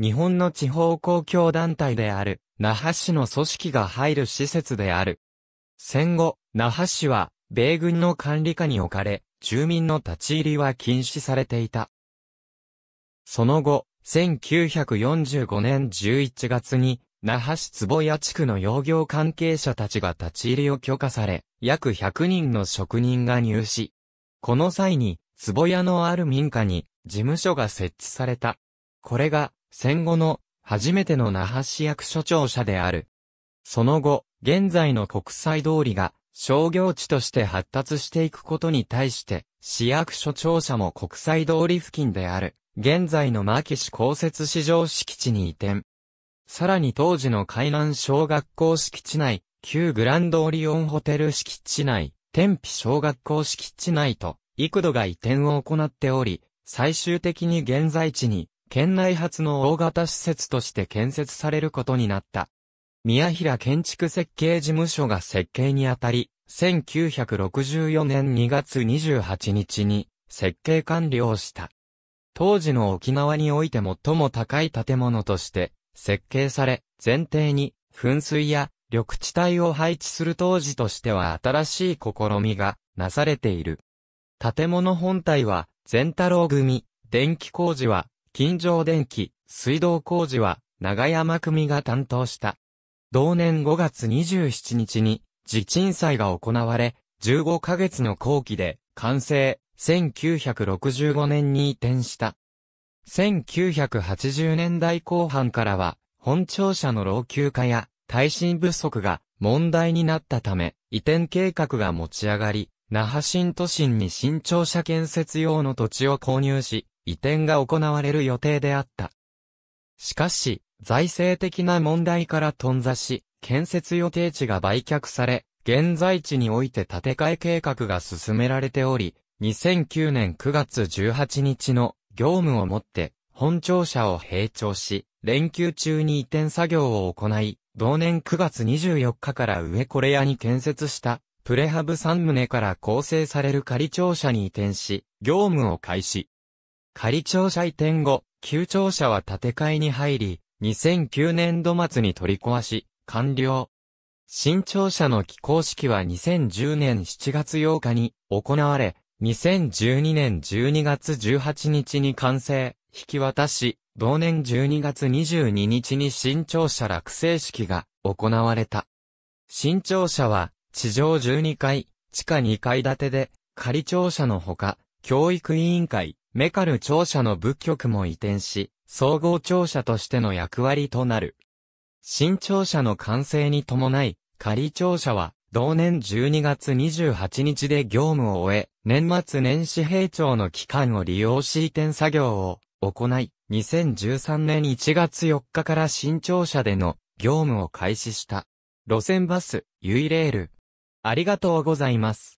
日本の地方公共団体である、那覇市の組織が入る施設である。戦後、那覇市は、米軍の管理下に置かれ、住民の立ち入りは禁止されていた。その後、1945年11月に、那覇市坪谷地区の養業関係者たちが立ち入りを許可され、約100人の職人が入試。この際に、坪谷のある民家に、事務所が設置された。これが、戦後の初めての那覇市役所庁舎である。その後、現在の国際通りが商業地として発達していくことに対して、市役所庁舎も国際通り付近である、現在の牧市公設市場敷地に移転。さらに当時の海南小学校敷地内、旧グランドオリオンホテル敷地内、天日小学校敷地内と、幾度が移転を行っており、最終的に現在地に県内初の大型施設として建設されることになった。宮平建築設計事務所が設計にあたり、1964年2月28日に設計完了した。当時の沖縄において最も高い建物として設計され、前提に噴水や緑地帯を配置する当時としては新しい試みがなされている。建物本体は、全太郎組、電気工事は、近城電気、水道工事は、長山組が担当した。同年5月27日に、地鎮祭が行われ、15ヶ月の後期で、完成、1965年に移転した。1980年代後半からは、本庁舎の老朽化や耐震不足が問題になったため、移転計画が持ち上がり、那覇新都心に新庁舎建設用の土地を購入し、移転が行われる予定であった。しかし、財政的な問題から頓挫し、建設予定地が売却され、現在地において建て替え計画が進められており、2009年9月18日の業務をもって、本庁舎を閉庁し、連休中に移転作業を行い、同年9月24日から上コレアに建設した、プレハブ3棟から構成される仮庁舎に移転し、業務を開始。仮庁舎移転後、旧庁舎は建て替えに入り、2009年度末に取り壊し、完了。新庁舎の起工式は2010年7月8日に行われ、2012年12月18日に完成、引き渡し、同年12月22日に新庁舎落成式が行われた。新庁舎は地上12階、地下2階建てで、仮庁舎のほか、教育委員会、メカル庁舎の仏局も移転し、総合庁舎としての役割となる。新庁舎の完成に伴い、仮庁舎は、同年12月28日で業務を終え、年末年始閉庁の期間を利用し移転作業を行い、2013年1月4日から新庁舎での業務を開始した。路線バス、ユイレール。ありがとうございます。